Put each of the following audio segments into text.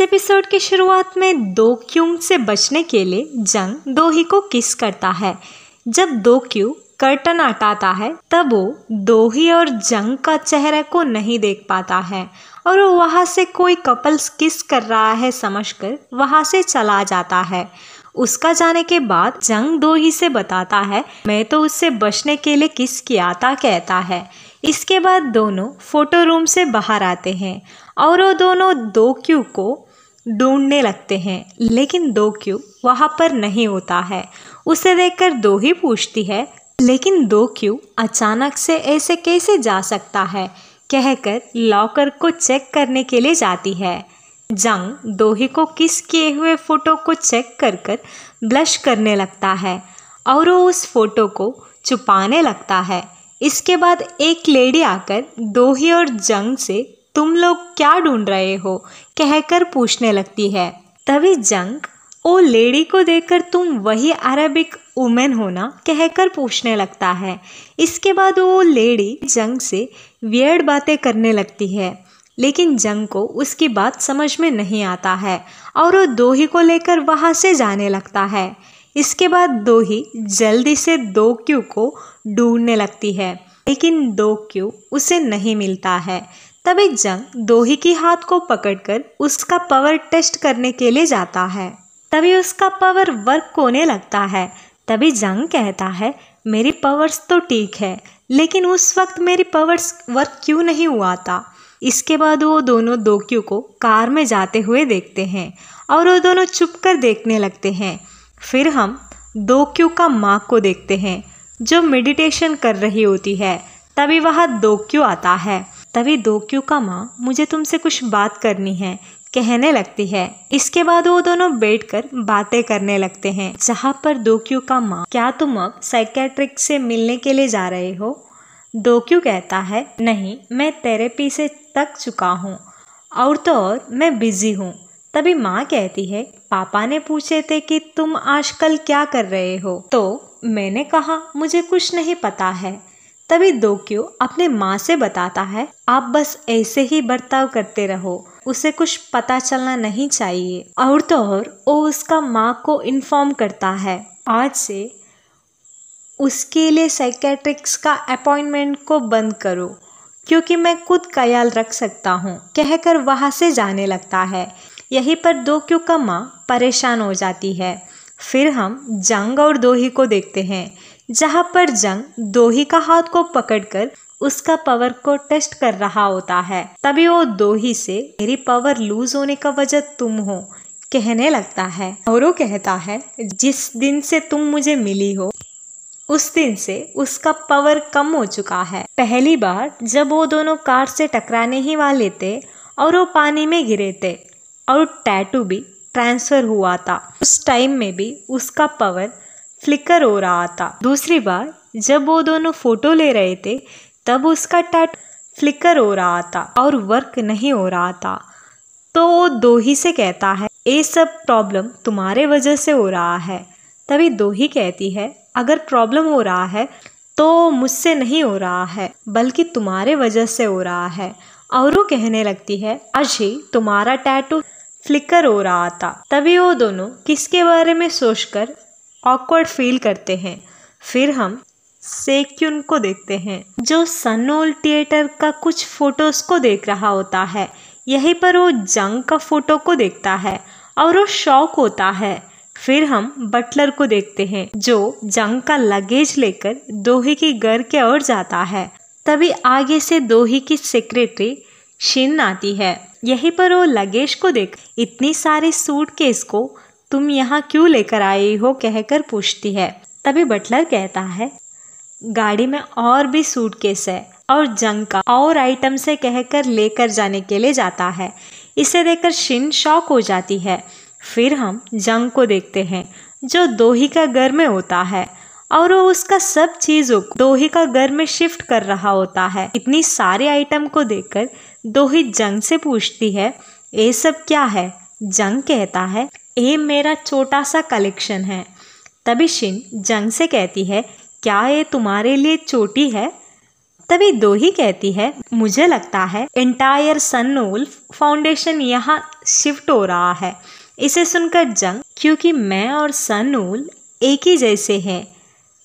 Episode की शुरुआत में दो क्यूंग से बचने के लिए जंग दो ही को किस करता है जब दो क्यू कर्टन हटाता है तब वो दोही और जंग का चेहरा को नहीं देख पाता है और वो वहाँ से कोई कपल्स किस कर रहा है समझकर वहाँ से चला जाता है उसका जाने के बाद जंग दो ही से बताता है मैं तो उससे बचने के लिए किस किया था कहता है इसके बाद दोनों फोटो रूम से बाहर आते हैं और वो दोनों दो क्यू को ढूंढने लगते हैं लेकिन दो क्यू वहाँ पर नहीं होता है उसे देखकर दो ही पूछती है लेकिन दो क्यू अचानक से ऐसे कैसे जा सकता है कहकर लॉकर को चेक करने के लिए जाती है जंग दोही को किस किए हुए फोटो को चेक कर कर ब्लश करने लगता है और वो उस फोटो को छुपाने लगता है इसके बाद एक लेडी आकर दोही और जंग से तुम लोग क्या ढूंढ रहे हो कहकर पूछने लगती है तभी जंग ओ लेडी को देखकर तुम वही अरबिक वुमेन हो ना कहकर पूछने लगता है इसके बाद वो लेडी जंग से वियर्ड बातें करने लगती है लेकिन जंग को उसकी बात समझ में नहीं आता है और वो दोही को लेकर वहाँ से जाने लगता है इसके बाद दोही जल्दी से दो क्यू को ढूंढने लगती है लेकिन दो क्यू उसे नहीं मिलता है तब एक जंग दोही की हाथ को पकड़कर उसका पावर टेस्ट करने के लिए जाता है तभी उसका पावर वर्क होने लगता है तभी जंग कहता है मेरी पावर्स तो ठीक है लेकिन उस वक्त मेरी पावर्स वर्क क्यों नहीं हुआ था इसके बाद वो दोनों दोक्यू को कार में जाते हुए देखते हैं और वो दोनों चुप कर देखने लगते हैं फिर हम दोक्यू का माँ को देखते हैं जो मेडिटेशन कर रही होती है तभी वह दोक्यू आता है तभी दोक्यू का माँ मुझे तुमसे कुछ बात करनी है कहने लगती है इसके बाद वो दोनों बैठकर बातें करने लगते हैं जहाँ पर दोक्यू का माँ क्या तुम अब साइकेट्रिक से मिलने के लिए जा रहे हो दोक्यू कहता है नहीं मैं थेरेपी से तक चुका हूँ और तो और मैं बिजी हूँ तभी माँ कहती है पापा ने पूछे थे कि तुम आजकल क्या कर रहे हो तो मैंने कहा मुझे कुछ नहीं पता है तभी दोक्यो अपने माँ से बताता है आप बस ऐसे ही बर्ताव करते रहो उसे कुछ पता चलना नहीं चाहिए और तो और वो उसका माँ को इन्फॉर्म करता है आज से उसके लिए साइकेट्रिक्स का अपॉइंटमेंट को बंद करो क्योंकि मैं खुद ख्याल रख सकता हूँ कहकर वहाँ से जाने लगता है यहीं पर दो क्यों का माँ परेशान हो जाती है फिर हम जंग और दोही को देखते हैं जहां पर जंग दोही का हाथ को पकड़कर उसका पावर को टेस्ट कर रहा होता है तभी वो दोही से मेरी पावर लूज होने का वजह तुम हो कहने लगता है और वो कहता है जिस दिन से तुम मुझे मिली हो उस दिन से उसका पावर कम हो चुका है पहली बार जब वो दोनों कार से टकराने ही वाले थे और वो पानी में गिरे थे और टैटू भी ट्रांसफ़र हुआ था उस टाइम में भी उसका पावर फ्लिकर हो रहा था दूसरी बार जब वो दोनों फोटो ले रहे थे तब उसका टैट फ्लिकर हो रहा था और वर्क नहीं हो रहा था तो वो दो ही से कहता है ये सब प्रॉब्लम तुम्हारे वजह से हो रहा है तभी दो ही कहती है अगर प्रॉब्लम हो रहा है तो मुझसे नहीं हो रहा है बल्कि तुम्हारे वजह से हो रहा है और वो कहने लगती है अजय तुम्हारा टैटू फ्लिकर हो रहा था तभी वो दोनों किसके बारे में सोचकर ऑकवर्ड फील करते हैं फिर हम सेक्यून को देखते हैं जो सनोल थिएटर का कुछ फोटोज को देख रहा होता है यहीं पर वो जंग का फोटो को देखता है और वो शौक होता है फिर हम बटलर को देखते हैं जो जंग का लगेज लेकर दोहे के घर के ओर जाता है तभी आगे से दोहे की सेक्रेटरी शिन आती है यहीं पर वो लगेज को देख इतनी सारे सूटकेस को तुम यहाँ क्यों लेकर आई हो कहकर पूछती है तभी बटलर कहता है गाड़ी में और भी सूटकेस है और जंग का और आइटम से कहकर लेकर जाने के लिए जाता है इसे देखकर शिन शॉक हो जाती है फिर हम जंग को देखते हैं जो दोही का घर में होता है और वो उसका सब चीज़ों को दोही का घर में शिफ्ट कर रहा होता है इतनी सारे आइटम को देखकर दोही जंग से पूछती है ये सब क्या है जंग कहता है ये मेरा छोटा सा कलेक्शन है तभी शिन जंग से कहती है क्या ये तुम्हारे लिए छोटी है तभी दो ही कहती है मुझे लगता है एंटायर उल्फ फाउंडेशन यहाँ शिफ्ट हो रहा है इसे सुनकर जंग क्योंकि मैं और सन उल एक ही जैसे हैं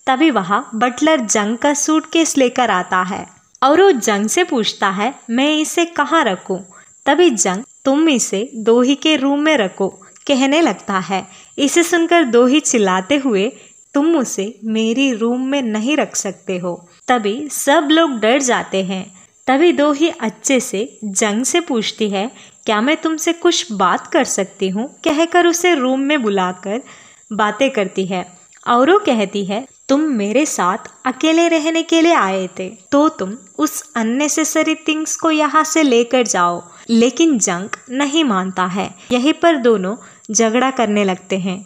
तभी वहाँ बटलर जंग का सूट केस लेकर आता है और वो जंग से पूछता है मैं इसे कहाँ रखूँ तभी जंग तुम इसे दो ही के रूम में रखो कहने लगता है इसे सुनकर दो ही चिल्लाते हुए तुम उसे मेरी रूम में नहीं रख सकते हो तभी सब लोग डर जाते हैं तभी दो ही अच्छे से जंग से पूछती है क्या मैं तुमसे कुछ बात कर सकती हूँ कहकर उसे रूम में बुलाकर बातें करती है और वो कहती है तुम मेरे साथ अकेले रहने के लिए आए थे तो तुम उस अननेसेसरी थिंग्स को यहाँ से लेकर जाओ लेकिन जंक नहीं मानता है यहीं पर दोनों झगड़ा करने लगते हैं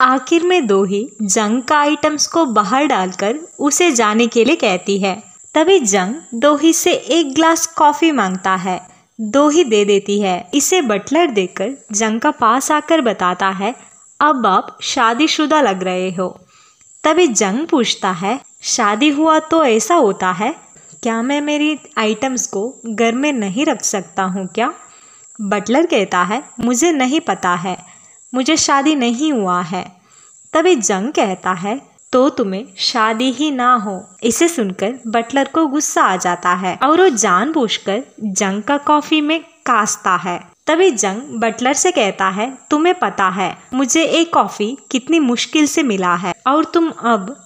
आखिर में ही जंग का आइटम्स को बाहर डालकर उसे जाने के लिए कहती है तभी जंग दोही से एक ग्लास कॉफ़ी मांगता है दोही दे देती है इसे बटलर देकर जंग का पास आकर बताता है अब आप शादीशुदा लग रहे हो तभी जंग पूछता है शादी हुआ तो ऐसा होता है क्या मैं मेरी आइटम्स को घर में नहीं रख सकता हूँ क्या बटलर कहता है मुझे नहीं पता है मुझे शादी नहीं हुआ है तभी जंग कहता है तो तुम्हें शादी ही ना हो इसे सुनकर बटलर को गुस्सा आ जाता है और वो जानबूझकर जंग का कॉफी में कासता है तभी जंग बटलर से कहता है तुम्हें पता है मुझे एक कॉफी कितनी मुश्किल से मिला है और तुम अब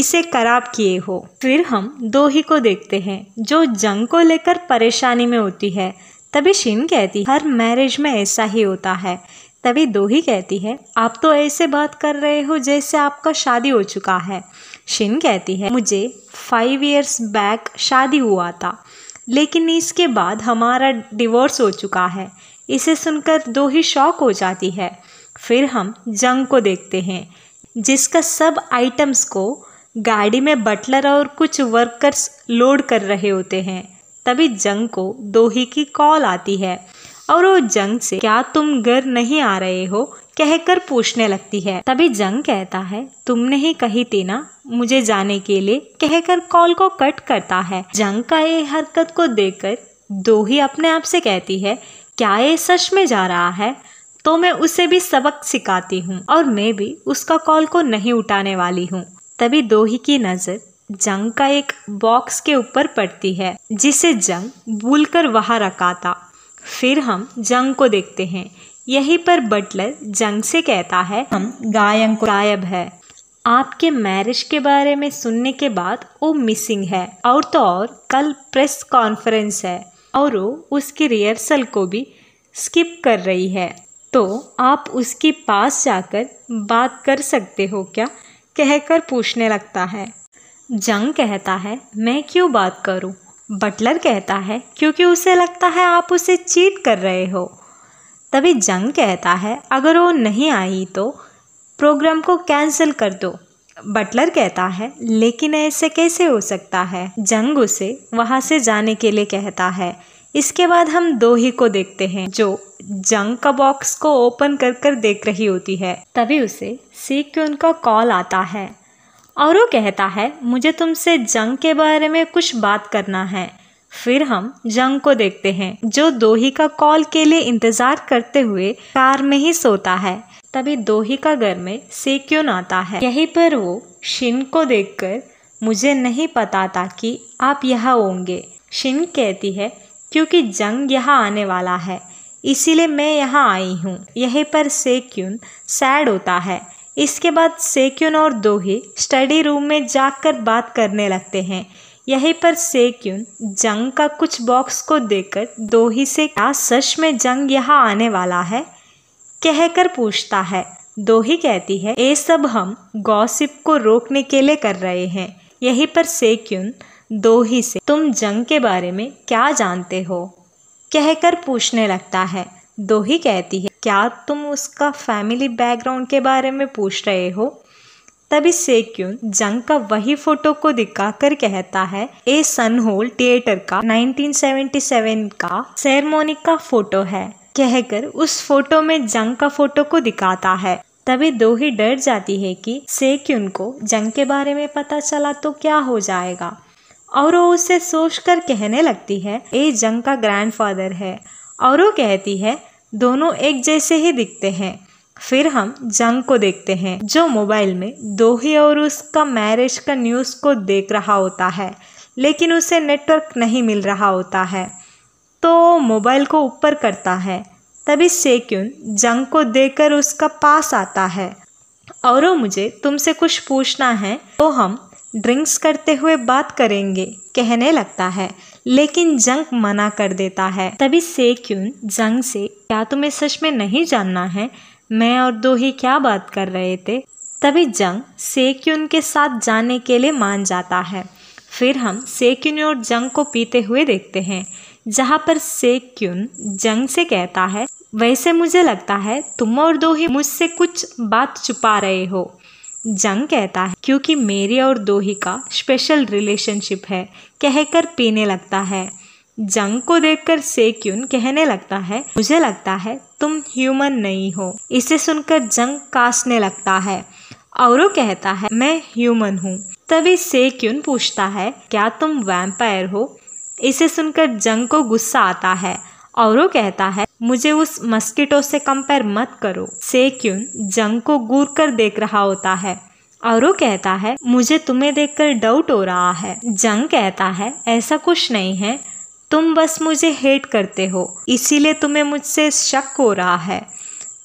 इसे खराब किए हो फिर हम दो ही को देखते हैं जो जंग को लेकर परेशानी में होती है तभी शिन कहती हर मैरिज में ऐसा ही होता है तभी दो ही कहती है आप तो ऐसे बात कर रहे हो जैसे आपका शादी हो चुका है शिन कहती है मुझे फाइव इयर्स बैक शादी हुआ था लेकिन इसके बाद हमारा डिवोर्स हो चुका है इसे सुनकर दो ही शौक हो जाती है फिर हम जंग को देखते हैं जिसका सब आइटम्स को गाड़ी में बटलर और कुछ वर्कर्स लोड कर रहे होते हैं तभी जंग को दोही की कॉल आती है और वो जंग से क्या तुम घर नहीं आ रहे हो कहकर पूछने लगती है तभी जंग कहता है तुमने ही कही थी ना मुझे जाने के लिए कहकर कॉल को कट करता है जंग का ये हरकत को देखकर दोही अपने आप से कहती है क्या ये सच में जा रहा है तो मैं उसे भी सबक सिखाती हूँ और मैं भी उसका कॉल को नहीं उठाने वाली हूँ तभी दोही की नज़र जंग का एक बॉक्स के ऊपर पड़ती है जिसे जंग भूल कर वहाँ रखा था फिर हम जंग को देखते हैं यहीं पर बटलर जंग से कहता है हम गायन को गायब है आपके मैरिज के बारे में सुनने के बाद वो मिसिंग है और तो और कल प्रेस कॉन्फ्रेंस है और वो उसकी रिहर्सल को भी स्किप कर रही है तो आप उसके पास जाकर बात कर सकते हो क्या कहकर पूछने लगता है जंग कहता है मैं क्यों बात करूं? बटलर कहता है क्योंकि उसे लगता है आप उसे चीट कर रहे हो तभी जंग कहता है अगर वो नहीं आई तो प्रोग्राम को कैंसिल कर दो बटलर कहता है लेकिन ऐसे कैसे हो सकता है जंग उसे वहाँ से जाने के लिए कहता है इसके बाद हम दो ही को देखते हैं जो जंग का बॉक्स को ओपन कर कर देख रही होती है तभी उसे सीख के उनका कॉल आता है और वो कहता है मुझे तुमसे जंग के बारे में कुछ बात करना है फिर हम जंग को देखते हैं जो दोही का कॉल के लिए इंतजार करते हुए कार में ही सोता है तभी दोही का घर में से क्यों आता है यहीं पर वो शिन को देखकर मुझे नहीं पता था कि आप यहाँ होंगे शिन कहती है क्योंकि जंग यहाँ आने वाला है इसीलिए मैं यहाँ आई हूँ यहीं पर से क्यून सैड होता है इसके बाद सेक्यून और दोहे स्टडी रूम में जाकर बात करने लगते हैं यहीं पर सेक्यून जंग का कुछ बॉक्स को देकर दोही से क्या सच में जंग यहाँ आने वाला है कहकर पूछता है दोही कहती है ये सब हम गॉसिप को रोकने के लिए कर रहे हैं यहीं पर सेक्यून दोही से तुम जंग के बारे में क्या जानते हो कहकर पूछने लगता है दोही कहती है क्या तुम उसका फैमिली बैकग्राउंड के बारे में पूछ रहे हो तभी सेक्यून जंग का वही फोटो को दिखाकर कहता है ए सन होल थिएटर का 1977 का सेरमोनी का फोटो है कहकर उस फोटो में जंग का फोटो को दिखाता है तभी दो ही डर जाती है कि सेक्यून को जंग के बारे में पता चला तो क्या हो जाएगा और वो उसे सोच कर कहने लगती है ए जंग का ग्रैंडफादर है और वो कहती है दोनों एक जैसे ही दिखते हैं फिर हम जंग को देखते हैं जो मोबाइल में दोही और उसका मैरिज का न्यूज़ को देख रहा होता है लेकिन उसे नेटवर्क नहीं मिल रहा होता है तो मोबाइल को ऊपर करता है तभी सेक्यून जंग को देकर उसका पास आता है और मुझे तुमसे कुछ पूछना है तो हम ड्रिंक्स करते हुए बात करेंगे कहने लगता है लेकिन जंग मना कर देता है तभी से क्यून जंग से क्या तुम्हें सच में नहीं जानना है मैं और दो ही क्या बात कर रहे थे तभी जंग से क्यून के साथ जाने के लिए मान जाता है फिर हम सेक्यून और जंग को पीते हुए देखते हैं जहाँ पर सेक्यून जंग से कहता है वैसे मुझे लगता है तुम और दो ही मुझसे कुछ बात छुपा रहे हो जंग कहता है क्योंकि मेरे और दोही का स्पेशल रिलेशनशिप है कहकर पीने लगता है जंग को देखकर सेक्यून कहने लगता है मुझे लगता है तुम ह्यूमन नहीं हो इसे सुनकर जंग कासने लगता है औरो कहता है मैं ह्यूमन हूँ तभी सेक्यून पूछता है क्या तुम वैम्पायर हो इसे सुनकर जंग को गुस्सा आता है औरो कहता है मुझे उस मस्किटो से कंपेयर मत करो सेक्यून जंग को गूर कर देख रहा होता है और वो कहता है मुझे तुम्हें देखकर डाउट हो रहा है जंग कहता है ऐसा कुछ नहीं है तुम बस मुझे हेट करते हो इसीलिए तुम्हें मुझसे शक हो रहा है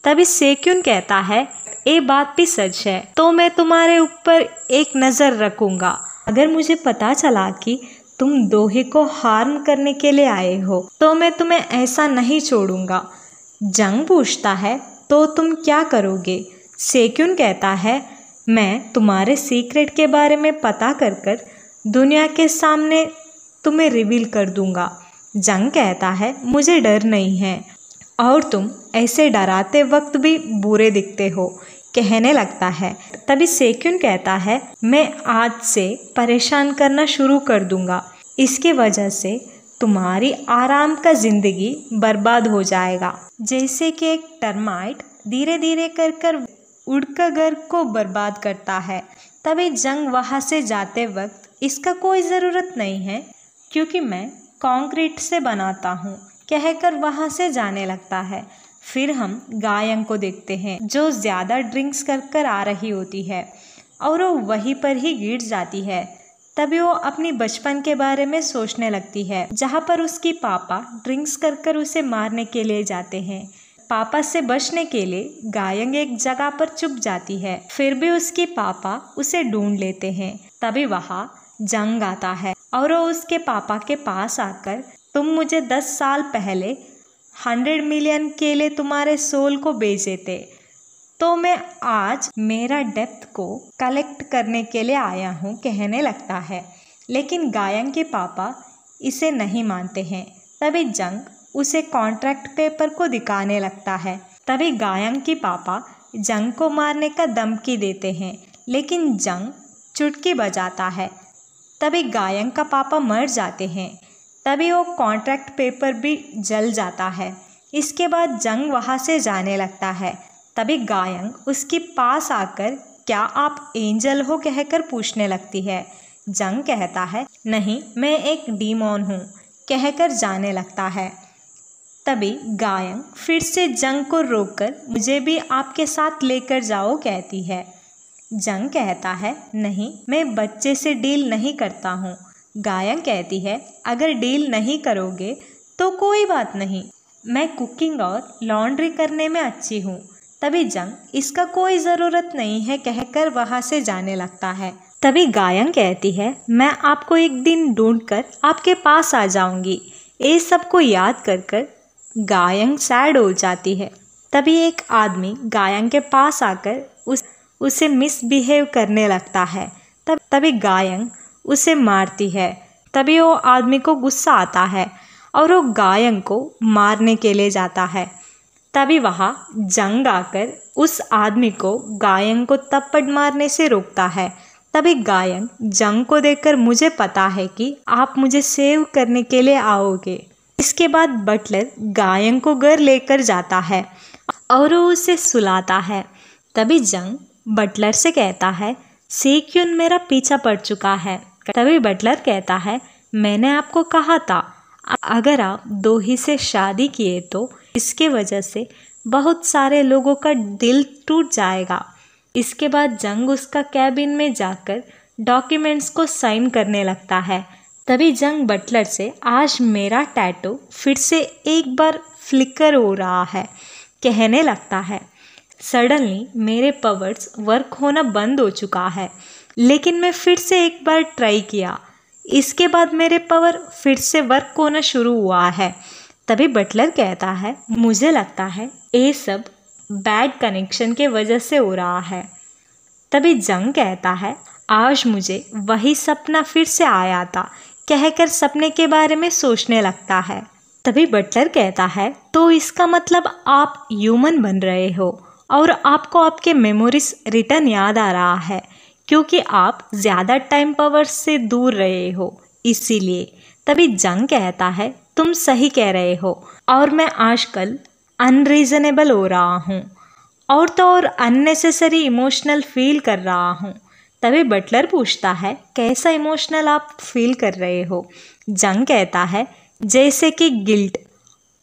तभी सेक्यून कहता है ये बात भी सच है तो मैं तुम्हारे ऊपर एक नज़र रखूँगा अगर मुझे पता चला कि तुम दोहे को हार्म करने के लिए आए हो तो मैं तुम्हें ऐसा नहीं छोड़ूंगा जंग पूछता है तो तुम क्या करोगे सेक्यून कहता है मैं तुम्हारे सीक्रेट के बारे में पता कर कर दुनिया के सामने तुम्हें रिवील कर दूंगा जंग कहता है मुझे डर नहीं है और तुम ऐसे डराते वक्त भी बुरे दिखते हो कहने लगता है तभी सेक्यून कहता है मैं आज से परेशान करना शुरू कर दूंगा इसकी वजह से तुम्हारी आराम का ज़िंदगी बर्बाद हो जाएगा जैसे कि एक टर्माइट धीरे धीरे कर कर उड़कर घर को बर्बाद करता है तभी जंग वहाँ से जाते वक्त इसका कोई ज़रूरत नहीं है क्योंकि मैं कंक्रीट से बनाता हूँ कहकर वहाँ से जाने लगता है फिर हम गायन को देखते हैं जो ज़्यादा ड्रिंक्स कर कर आ रही होती है और वो वहीं पर ही गिर जाती है तभी वो अपनी बचपन के बारे में सोचने लगती है जहाँ पर उसकी पापा ड्रिंक्स कर कर उसे मारने के लिए जाते हैं पापा से बचने के लिए गायंग एक जगह पर चुप जाती है फिर भी उसके पापा उसे ढूंढ लेते हैं तभी वहाँ जंग आता है और वो उसके पापा के पास आकर तुम मुझे दस साल पहले हंड्रेड मिलियन के लिए तुम्हारे सोल को बेचे थे तो मैं आज मेरा डेप्थ को कलेक्ट करने के लिए आया हूँ कहने लगता है लेकिन गायन के पापा इसे नहीं मानते हैं तभी जंग उसे कॉन्ट्रैक्ट पेपर को दिखाने लगता है तभी गायंग के पापा जंग को मारने का धमकी देते हैं लेकिन जंग चुटकी बजाता है तभी गायंग का पापा मर जाते हैं तभी वो कॉन्ट्रैक्ट पेपर भी जल जाता है इसके बाद जंग वहाँ से जाने लगता है तभी गायंग उसके पास आकर क्या आप एंजल हो कहकर पूछने लगती है जंग कहता है नहीं मैं एक डीमोन हूँ कहकर जाने लगता है तभी गायंग फिर से जंग को रोककर मुझे भी आपके साथ लेकर जाओ कहती है जंग कहता है नहीं मैं बच्चे से डील नहीं करता हूँ गायन कहती है अगर डील नहीं करोगे तो कोई बात नहीं मैं कुकिंग और लॉन्ड्री करने में अच्छी हूँ तभी जंग इसका कोई ज़रूरत नहीं है कहकर वहाँ से जाने लगता है तभी गायन कहती है मैं आपको एक दिन ढूंढ कर आपके पास आ जाऊँगी ये सब को याद कर कर गायंग सैड हो जाती है तभी एक आदमी गायन के पास आकर उस उसे मिसबिहेव करने लगता है तब तभी गायंग उसे मारती है तभी वो आदमी को गुस्सा आता है और वो गायन को मारने के लिए जाता है तभी वहाँ जंग आकर उस आदमी को गायन को तप्पड़ मारने से रोकता है तभी गायन जंग को देखकर मुझे पता है कि आप मुझे सेव करने के लिए आओगे इसके बाद बटलर गायन को घर लेकर जाता है और वो उसे सुलाता है तभी जंग बटलर से कहता है सेक्यून मेरा पीछा पड़ चुका है तभी बटलर कहता है मैंने आपको कहा था अगर आप दो ही से शादी किए तो इसके वजह से बहुत सारे लोगों का दिल टूट जाएगा इसके बाद जंग उसका कैबिन में जाकर डॉक्यूमेंट्स को साइन करने लगता है तभी जंग बटलर से आज मेरा टैटो फिर से एक बार फ्लिकर हो रहा है कहने लगता है सडनली मेरे पवर्स वर्क होना बंद हो चुका है लेकिन मैं फिर से एक बार ट्राई किया इसके बाद मेरे पावर फिर से वर्क होना शुरू हुआ है तभी बटलर कहता है मुझे लगता है ये सब बैड कनेक्शन के वजह से हो रहा है तभी जंग कहता है आज मुझे वही सपना फिर से आया था कहकर सपने के बारे में सोचने लगता है तभी बटलर कहता है तो इसका मतलब आप ह्यूमन बन रहे हो और आपको आपके मेमोरीज रिटर्न याद आ रहा है क्योंकि आप ज़्यादा टाइम पावर से दूर रहे हो इसीलिए तभी जंग कहता है तुम सही कह रहे हो और मैं आजकल अनरीजनेबल हो रहा हूँ और तो और अननेसेसरी इमोशनल फील कर रहा हूँ तभी बटलर पूछता है कैसा इमोशनल आप फील कर रहे हो जंग कहता है जैसे कि गिल्ट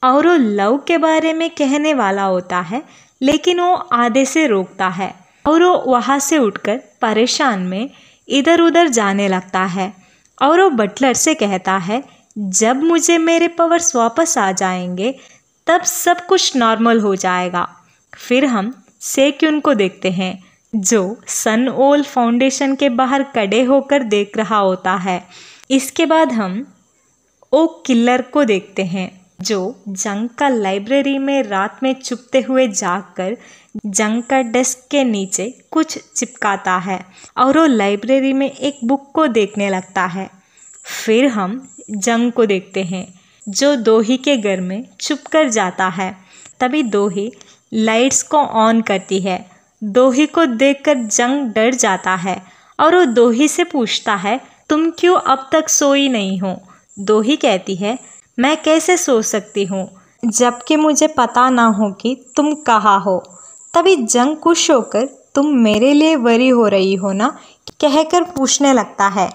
और वो लव के बारे में कहने वाला होता है लेकिन वो आधे से रोकता है और वो वहाँ से उठकर परेशान में इधर उधर जाने लगता है और वो बटलर से कहता है जब मुझे मेरे पावर्स वापस आ जाएंगे तब सब कुछ नॉर्मल हो जाएगा फिर हम सेक्यून को देखते हैं जो सन ओल फाउंडेशन के बाहर कड़े होकर देख रहा होता है इसके बाद हम ओ किलर को देखते हैं जो जंग का लाइब्रेरी में रात में चुपते हुए जाकर कर जंग का डेस्क के नीचे कुछ चिपकाता है और वो लाइब्रेरी में एक बुक को देखने लगता है फिर हम जंग को देखते हैं जो दोही के घर में छुप कर जाता है तभी दोही लाइट्स को ऑन करती है दोही को देखकर जंग डर जाता है और वो दोही से पूछता है तुम क्यों अब तक सोई नहीं हो दोही कहती है मैं कैसे सो सकती हूँ जबकि मुझे पता ना हो कि तुम कहाँ हो तभी जंग खुश होकर तुम मेरे लिए वरी हो रही हो ना कहकर पूछने लगता है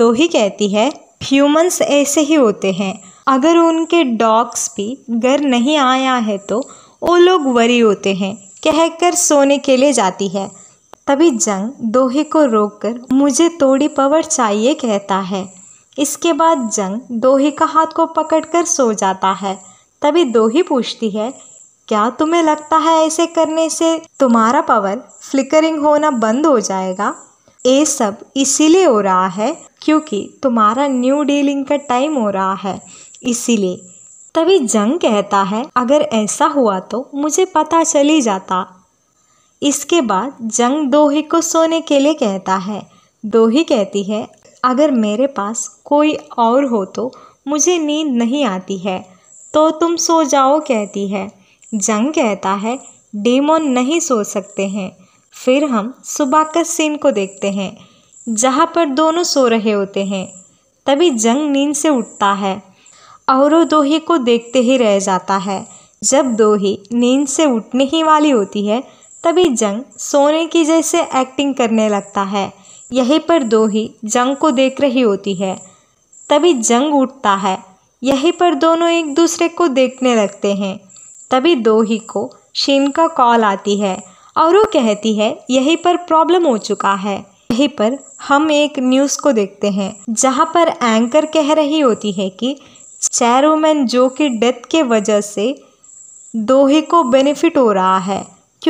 दोही कहती है ह्यूमंस ऐसे ही होते हैं अगर उनके डॉग्स भी घर नहीं आया है तो वो लोग वरी होते हैं कहकर सोने के लिए जाती है तभी जंग दोहे को रोककर मुझे थोड़ी पावर चाहिए कहता है इसके बाद जंग दोहे का हाथ को पकड़कर सो जाता है तभी दोही पूछती है क्या तुम्हें लगता है ऐसे करने से तुम्हारा पावर फ्लिकरिंग होना बंद हो जाएगा ये सब इसीलिए हो रहा है क्योंकि तुम्हारा न्यू डीलिंग का टाइम हो रहा है इसीलिए तभी जंग कहता है अगर ऐसा हुआ तो मुझे पता चली जाता इसके बाद जंग दोही को सोने के लिए कहता है दोही कहती है अगर मेरे पास कोई और हो तो मुझे नींद नहीं आती है तो तुम सो जाओ कहती है जंग कहता है डेमोन नहीं सो सकते हैं फिर हम सुबह का सीन को देखते हैं जहाँ पर दोनों सो रहे होते हैं तभी जंग नींद से उठता है और वो को देखते ही रह जाता है जब दोही नींद से उठने ही वाली होती है तभी जंग सोने की जैसे एक्टिंग करने लगता है यहीं पर दोही जंग को देख रही होती है तभी जंग उठता है यहीं पर दोनों एक दूसरे को देखने लगते हैं तभी दोही को शीन का कॉल आती है और वो कहती है यहीं पर प्रॉब्लम हो चुका है यहीं पर हम एक न्यूज़ को देखते हैं जहाँ पर एंकर कह रही होती है कि चेयरमैन जो कि डेथ के वजह से ही को बेनिफिट हो रहा है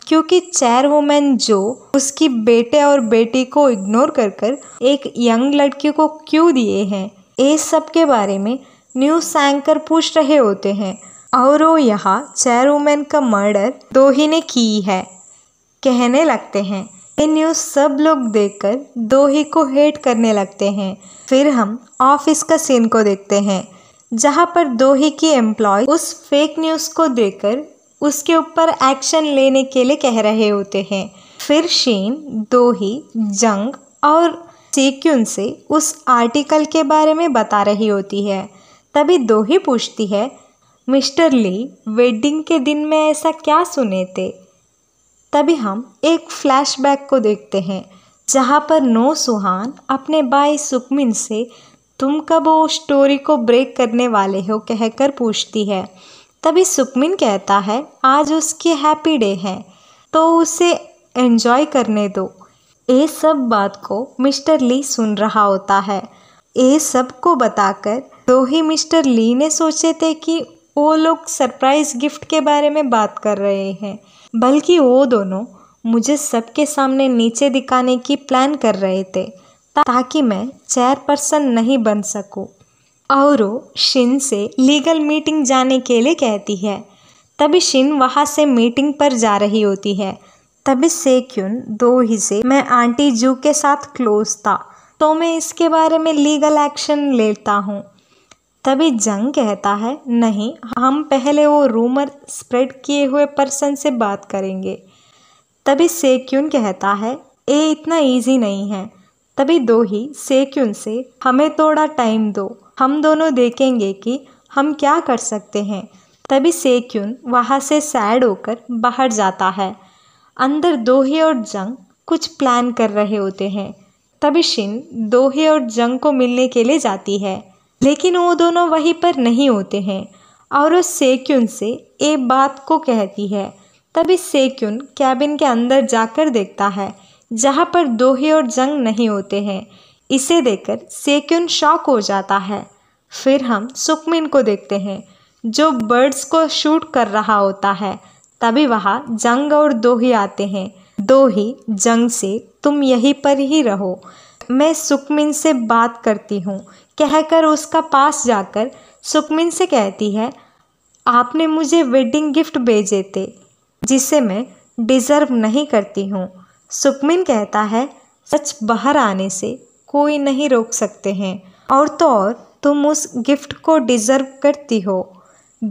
क्योंकि चेयरवुमैन जो उसकी बेटे और बेटी को इग्नोर कर कर एक यंग लड़की को क्यों दिए हैं ये सब के बारे में न्यूज़ एंकर पूछ रहे होते हैं औरों यहाँ चेयरवुमन का मर्डर दो ही ने की है कहने लगते हैं ये न्यूज़ सब लोग देखकर दो ही को हेट करने लगते हैं फिर हम ऑफिस का सीन को देखते हैं जहाँ पर दोही की एम्प्लॉय उस फेक न्यूज़ को देखकर उसके ऊपर एक्शन लेने के लिए कह रहे होते हैं फिर शीन दोही जंग और सीक्यून से उस आर्टिकल के बारे में बता रही होती है तभी दो ही पूछती है मिस्टर ली वेडिंग के दिन में ऐसा क्या सुने थे तभी हम एक फ्लैशबैक को देखते हैं जहाँ पर नो सुहान अपने भाई सुकमिन से तुम कब वो स्टोरी को ब्रेक करने वाले हो कहकर पूछती है तभी सुकमिन कहता है आज उसकी हैप्पी डे है तो उसे एंजॉय करने दो ये सब बात को मिस्टर ली सुन रहा होता है ये सब को बताकर तो ही मिस्टर ली ने सोचे थे कि वो लोग सरप्राइज गिफ्ट के बारे में बात कर रहे हैं बल्कि वो दोनों मुझे सबके सामने नीचे दिखाने की प्लान कर रहे थे ताकि मैं चेयरपर्सन नहीं बन सकूं। और शिन से लीगल मीटिंग जाने के लिए कहती है तभी शिन वहाँ से मीटिंग पर जा रही होती है तभी सेक्यून दो ही से मैं आंटी जू के साथ क्लोज था तो मैं इसके बारे में लीगल एक्शन लेता हूँ तभी जंग कहता है नहीं हम पहले वो रूमर स्प्रेड किए हुए पर्सन से बात करेंगे तभी सेक्यून कहता है ए इतना इजी नहीं है तभी दो ही सेक्यून से हमें थोड़ा टाइम दो हम दोनों देखेंगे कि हम क्या कर सकते हैं तभी सेक्यून वहाँ से सैड होकर बाहर जाता है अंदर दोहे और जंग कुछ प्लान कर रहे होते हैं तभी शिन दोहे और जंग को मिलने के लिए जाती है लेकिन वो दोनों वहीं पर नहीं होते हैं और उस सेक्यून से ए बात को कहती है तभी सेक्यून कैबिन के अंदर जाकर देखता है जहाँ पर दोहे और जंग नहीं होते हैं इसे देखकर सेक्यून शॉक हो जाता है फिर हम सुकमिन को देखते हैं जो बर्ड्स को शूट कर रहा होता है तभी वहाँ जंग और दोही आते हैं दोही जंग से तुम यहीं पर ही रहो मैं सुकमिन से बात करती हूँ कहकर उसका पास जाकर सुकमिन से कहती है आपने मुझे वेडिंग गिफ्ट भेजे थे जिसे मैं डिज़र्व नहीं करती हूँ सुकमिन कहता है सच बाहर आने से कोई नहीं रोक सकते हैं और तो और तुम उस गिफ्ट को डिज़र्व करती हो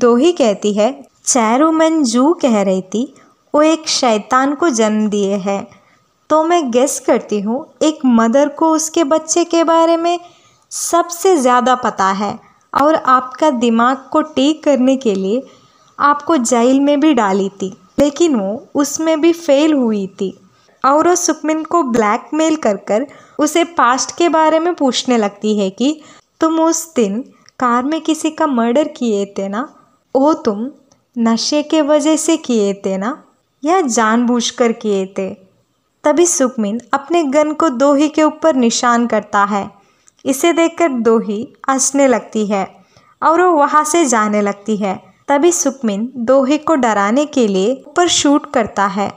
दो ही कहती है चैरुमन जू कह रही थी वो एक शैतान को जन्म दिए है तो मैं गेस करती हूँ एक मदर को उसके बच्चे के बारे में सबसे ज़्यादा पता है और आपका दिमाग को टेक करने के लिए आपको जेल में भी डाली थी लेकिन वो उसमें भी फेल हुई थी और वो सुखमिन को ब्लैकमेल कर कर उसे पास्ट के बारे में पूछने लगती है कि तुम उस दिन कार में किसी का मर्डर किए थे ना वो तुम नशे के वजह से किए थे ना या जानबूझकर किए थे तभी सुखमिन अपने गन को दो ही के ऊपर निशान करता है इसे देखकर दोही हंसने लगती है और वो वहाँ से जाने लगती है तभी सुकमिन दोही को डराने के लिए ऊपर शूट करता है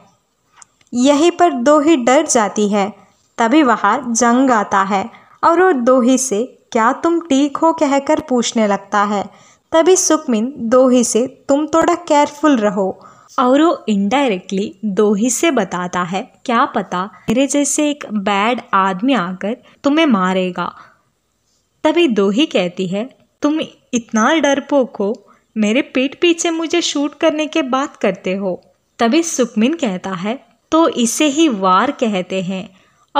यहीं पर दोही डर जाती है तभी वहाँ जंग आता है और वो दोही से क्या तुम ठीक हो कहकर पूछने लगता है तभी सुकमिन दोही से तुम थोड़ा केयरफुल रहो और वो इनडायरेक्टली दोही से बताता है क्या पता मेरे जैसे एक बैड आदमी आकर तुम्हें मारेगा तभी दोही कहती है तुम इतना डरपोक हो मेरे पेट पीछे मुझे शूट करने के बात करते हो तभी सुकमिन कहता है तो इसे ही वार कहते हैं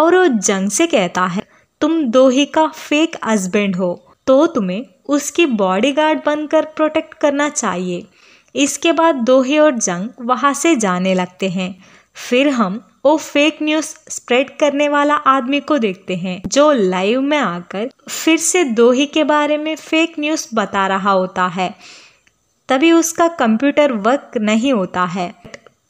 और वो जंग से कहता है तुम दोही का फेक हस्बैंड हो तो तुम्हें उसकी बॉडीगार्ड बनकर प्रोटेक्ट करना चाहिए इसके बाद दोहे और जंग वहाँ से जाने लगते हैं फिर हम वो फेक न्यूज स्प्रेड करने वाला आदमी को देखते हैं जो लाइव में आकर फिर से दोही के बारे में फेक न्यूज बता रहा होता है तभी उसका कंप्यूटर वर्क नहीं होता है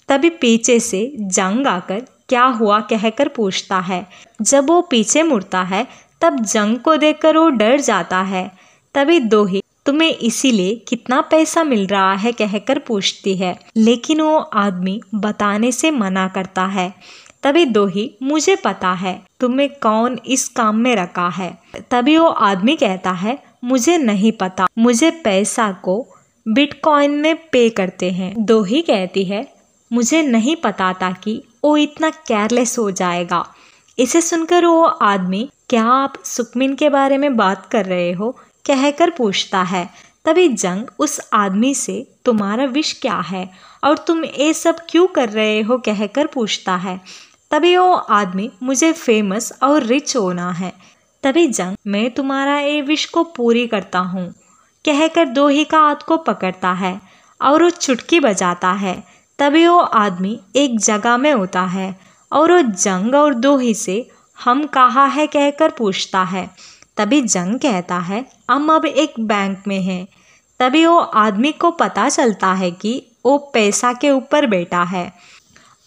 तभी पीछे से जंग आकर क्या हुआ कहकर पूछता है जब वो पीछे मुड़ता है तब जंग को देखकर वो डर जाता है तभी दोही तुम्हें इसीलिए कितना पैसा मिल रहा है कहकर पूछती है लेकिन वो आदमी बताने से मना करता है तभी दो ही मुझे पता है तुम्हें कौन इस काम में रखा है तभी वो आदमी कहता है मुझे नहीं पता मुझे पैसा को बिटकॉइन में पे करते हैं दो ही कहती है मुझे नहीं पता था कि वो इतना केयरलेस हो जाएगा इसे सुनकर वो आदमी क्या आप सुखमिन के बारे में बात कर रहे हो कहकर पूछता है तभी जंग उस आदमी से तुम्हारा विष क्या है और तुम ये सब क्यों कर रहे हो कहकर पूछता है तभी वो आदमी मुझे फेमस और रिच होना है तभी जंग मैं तुम्हारा ये विश को पूरी करता हूँ कहकर दोही का हाथ को पकड़ता है और वो चुटकी बजाता है तभी वो आदमी एक जगह में होता है और वो जंग और दोही से हम कहाँ है कहकर पूछता है तभी जंग कहता है हम अब एक बैंक में हैं तभी वो आदमी को पता चलता है कि वो पैसा के ऊपर बैठा है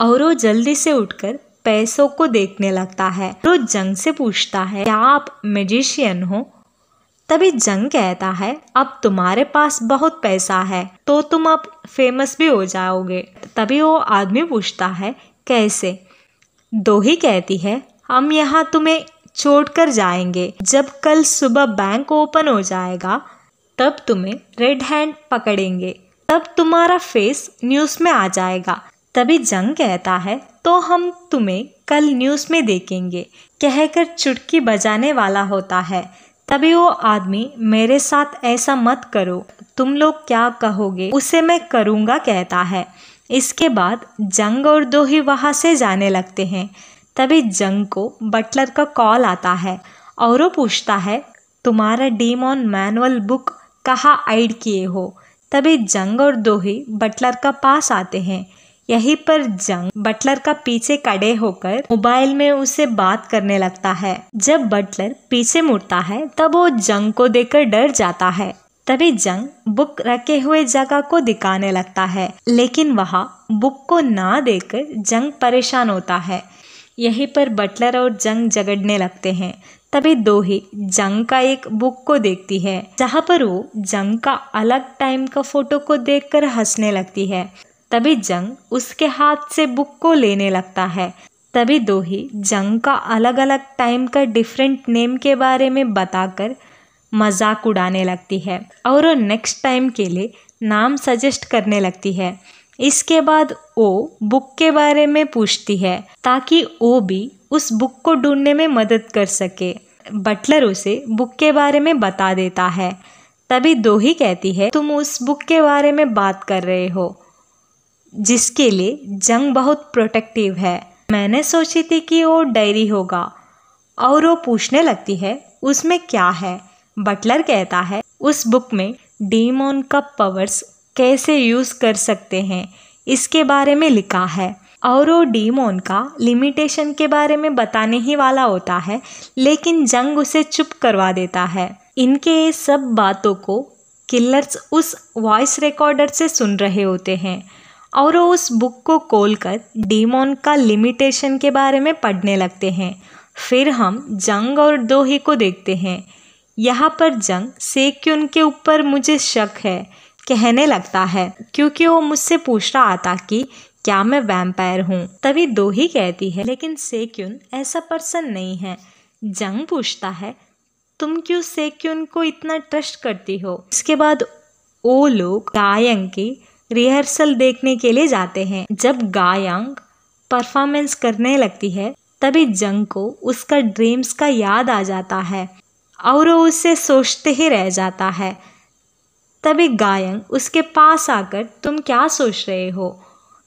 और वो जल्दी से उठकर पैसों को देखने लगता है तो जंग से पूछता है क्या आप मेजिशियन हो तभी जंग कहता है अब तुम्हारे पास बहुत पैसा है तो तुम अब फेमस भी हो जाओगे तभी वो आदमी पूछता है कैसे दो ही कहती है हम यहाँ तुम्हें छोड़ कर जाएंगे जब कल सुबह बैंक ओपन हो जाएगा तब तुम्हें रेड हैंड पकड़ेंगे तब तुम्हारा फेस न्यूज़ में आ जाएगा तभी जंग कहता है तो हम तुम्हें कल न्यूज़ में देखेंगे कहकर चुटकी बजाने वाला होता है तभी वो आदमी मेरे साथ ऐसा मत करो तुम लोग क्या कहोगे उसे मैं करूँगा कहता है इसके बाद जंग और दो ही वहाँ से जाने लगते हैं तभी जंग को बटलर का कॉल आता है और वो पूछता है तुम्हारा डीमॉन मैनुअल बुक कहाँ ऐड किए हो तभी जंग और दोही बटलर का पास आते हैं यहीं पर जंग बटलर का पीछे कड़े होकर मोबाइल में उसे बात करने लगता है जब बटलर पीछे मुड़ता है तब वो जंग को देखकर डर जाता है तभी जंग बुक रखे हुए जगह को दिखाने लगता है लेकिन वहाँ बुक को ना देकर जंग परेशान होता है यहीं पर बटलर और जंग झगड़ने लगते हैं तभी ही जंग का एक बुक को देखती है जहाँ पर वो जंग का अलग टाइम का फोटो को देखकर हंसने लगती है तभी जंग उसके हाथ से बुक को लेने लगता है तभी ही जंग का अलग अलग टाइम का डिफरेंट नेम के बारे में बताकर मजाक उड़ाने लगती है और वो नेक्स्ट टाइम के लिए नाम सजेस्ट करने लगती है इसके बाद ओ बुक के बारे में पूछती है ताकि ओ भी उस बुक को ढूंढने में मदद कर सके बटलर उसे बुक के बारे में बता देता है तभी दो ही कहती है तुम उस बुक के बारे में बात कर रहे हो जिसके लिए जंग बहुत प्रोटेक्टिव है मैंने सोची थी कि वो डायरी होगा और वो पूछने लगती है उसमें क्या है बटलर कहता है उस बुक में डीमोन का पावर्स कैसे यूज़ कर सकते हैं इसके बारे में लिखा है और वो डीमोन का लिमिटेशन के बारे में बताने ही वाला होता है लेकिन जंग उसे चुप करवा देता है इनके सब बातों को किलर्स उस वॉइस रिकॉर्डर से सुन रहे होते हैं और वो उस बुक को खोल कर डीमोन का लिमिटेशन के बारे में पढ़ने लगते हैं फिर हम जंग और दोही को देखते हैं यहाँ पर जंग से के उनके ऊपर मुझे शक है कहने लगता है क्योंकि वो मुझसे पूछ रहा था कि क्या मैं वैम्पायर हूँ तभी दो ही कहती है लेकिन सेक्यून ऐसा पर्सन नहीं है जंग पूछता है तुम क्यों सेक्यून को इतना ट्रस्ट करती हो इसके बाद वो लोग गायंग की रिहर्सल देखने के लिए जाते हैं जब गायंग परफॉर्मेंस करने लगती है तभी जंग को उसका ड्रीम्स का याद आ जाता है और वो उससे सोचते ही रह जाता है तभी गायन उसके पास आकर तुम क्या सोच रहे हो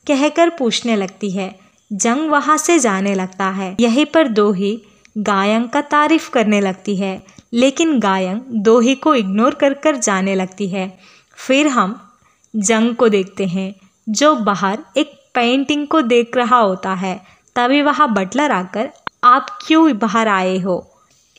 कहकर पूछने लगती है जंग वहाँ से जाने लगता है यहीं पर दोही गायंग का तारीफ करने लगती है लेकिन गायंग दोही को इग्नोर कर कर जाने लगती है फिर हम जंग को देखते हैं जो बाहर एक पेंटिंग को देख रहा होता है तभी वहाँ बटलर आकर आप क्यों बाहर आए हो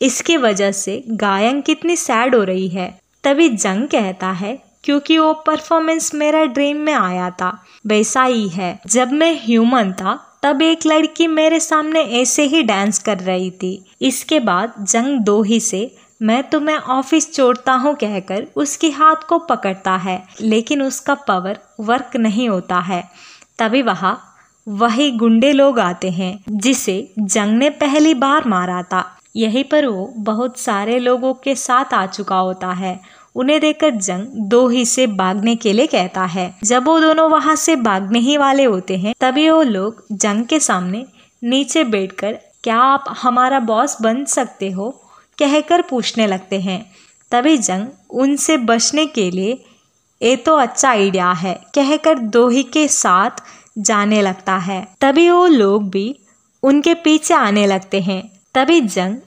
इसके वजह से गायंग कितनी सैड हो रही है तभी जंग कहता है क्योंकि वो परफॉर्मेंस मेरा ड्रीम में आया था वैसा ही है जब मैं ह्यूमन था तब एक लड़की मेरे सामने ऐसे ही डांस कर रही थी इसके बाद जंग दो ही से मैं तुम्हें ऑफिस छोड़ता हूँ कहकर उसके हाथ को पकड़ता है लेकिन उसका पावर वर्क नहीं होता है तभी वहा वही गुंडे लोग आते हैं जिसे जंग ने पहली बार मारा था यहीं पर वो बहुत सारे लोगों के साथ आ चुका होता है उन्हें देखकर जंग दो ही से भागने के लिए कहता है जब वो दोनों वहां से भागने ही वाले होते हैं तभी वो लोग जंग के सामने नीचे बैठकर क्या आप हमारा बॉस बन सकते हो कहकर पूछने लगते हैं तभी जंग उनसे बचने के लिए ये तो अच्छा आइडिया है कहकर दोही के साथ जाने लगता है तभी वो लोग भी उनके पीछे आने लगते हैं तभी जंग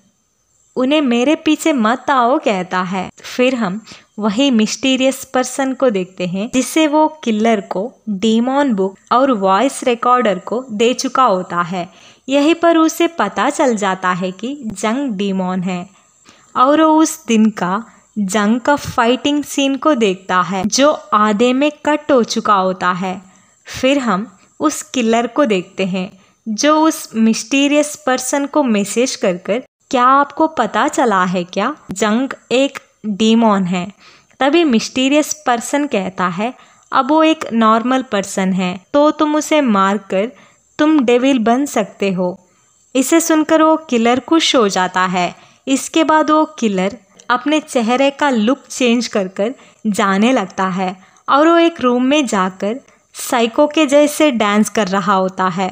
उन्हें मेरे पीछे मत आओ कहता है फिर हम वही मिस्टीरियस पर्सन को देखते हैं जिसे वो किलर को डेमोन बुक और वॉइस रिकॉर्डर को दे चुका होता है यहीं पर उसे पता चल जाता है कि जंग डीमोन है और वो उस दिन का जंग का फाइटिंग सीन को देखता है जो आधे में कट हो चुका होता है फिर हम उस किलर को देखते हैं जो उस मिस्टीरियस पर्सन को मैसेज कर कर क्या आपको पता चला है क्या जंग एक डीमोन है तभी मिस्टीरियस पर्सन कहता है अब वो एक नॉर्मल पर्सन है तो तुम उसे मार कर तुम डेविल बन सकते हो इसे सुनकर वो किलर खुश हो जाता है इसके बाद वो किलर अपने चेहरे का लुक चेंज कर कर जाने लगता है और वो एक रूम में जाकर साइको के जैसे डांस कर रहा होता है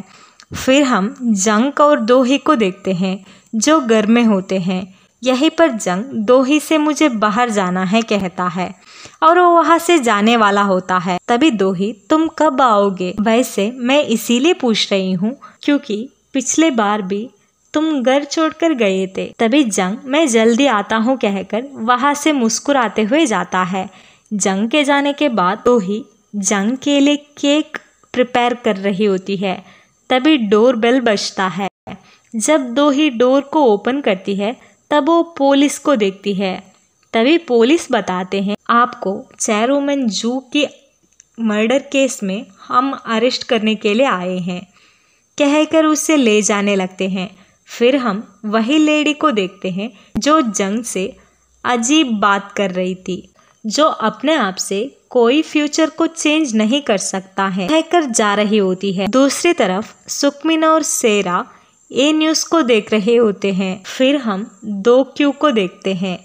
फिर हम जंक और दोही को देखते हैं जो घर में होते हैं यहीं पर जंग दो ही से मुझे बाहर जाना है कहता है और वो वहाँ से जाने वाला होता है तभी दो ही तुम कब आओगे वैसे मैं इसीलिए पूछ रही हूँ क्योंकि पिछले बार भी तुम घर छोड़कर गए थे तभी जंग मैं जल्दी आता हूँ कहकर वहाँ से मुस्कुराते हुए जाता है जंग के जाने के बाद दो ही जंग के लिए केक प्रिपेयर कर रही होती है तभी डोर बेल बजता है जब दो ही डोर को ओपन करती है तब वो पोलिस को देखती है तभी पोलिस बताते हैं आपको चैरोमन जू की मर्डर केस में हम अरेस्ट करने के लिए आए हैं कहकर उसे ले जाने लगते हैं फिर हम वही लेडी को देखते हैं जो जंग से अजीब बात कर रही थी जो अपने आप से कोई फ्यूचर को चेंज नहीं कर सकता है कहकर जा रही होती है दूसरी तरफ सुकमिन और सेरा ए न्यूज़ को देख रहे होते हैं फिर हम दो क्यू को देखते हैं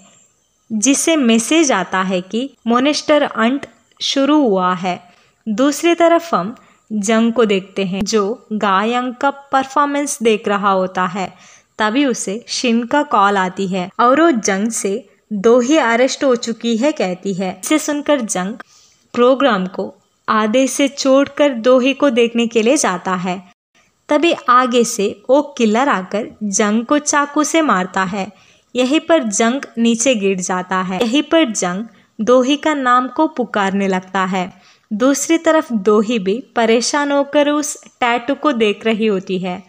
जिससे मैसेज आता है कि मोनेस्टर अंट शुरू हुआ है दूसरी तरफ हम जंग को देखते हैं जो गाय का परफॉर्मेंस देख रहा होता है तभी उसे शिन का कॉल आती है और वो जंग से दो ही अरेस्ट हो चुकी है कहती है इसे सुनकर जंग प्रोग्राम को आधे से छोड़ कर दो ही को देखने के लिए जाता है तभी आगे से वो किलर आकर जंग को चाकू से मारता है यहीं पर जंग नीचे गिर जाता है यहीं पर जंग दोही का नाम को पुकारने लगता है दूसरी तरफ दोही भी परेशान होकर उस टैटू को देख रही होती है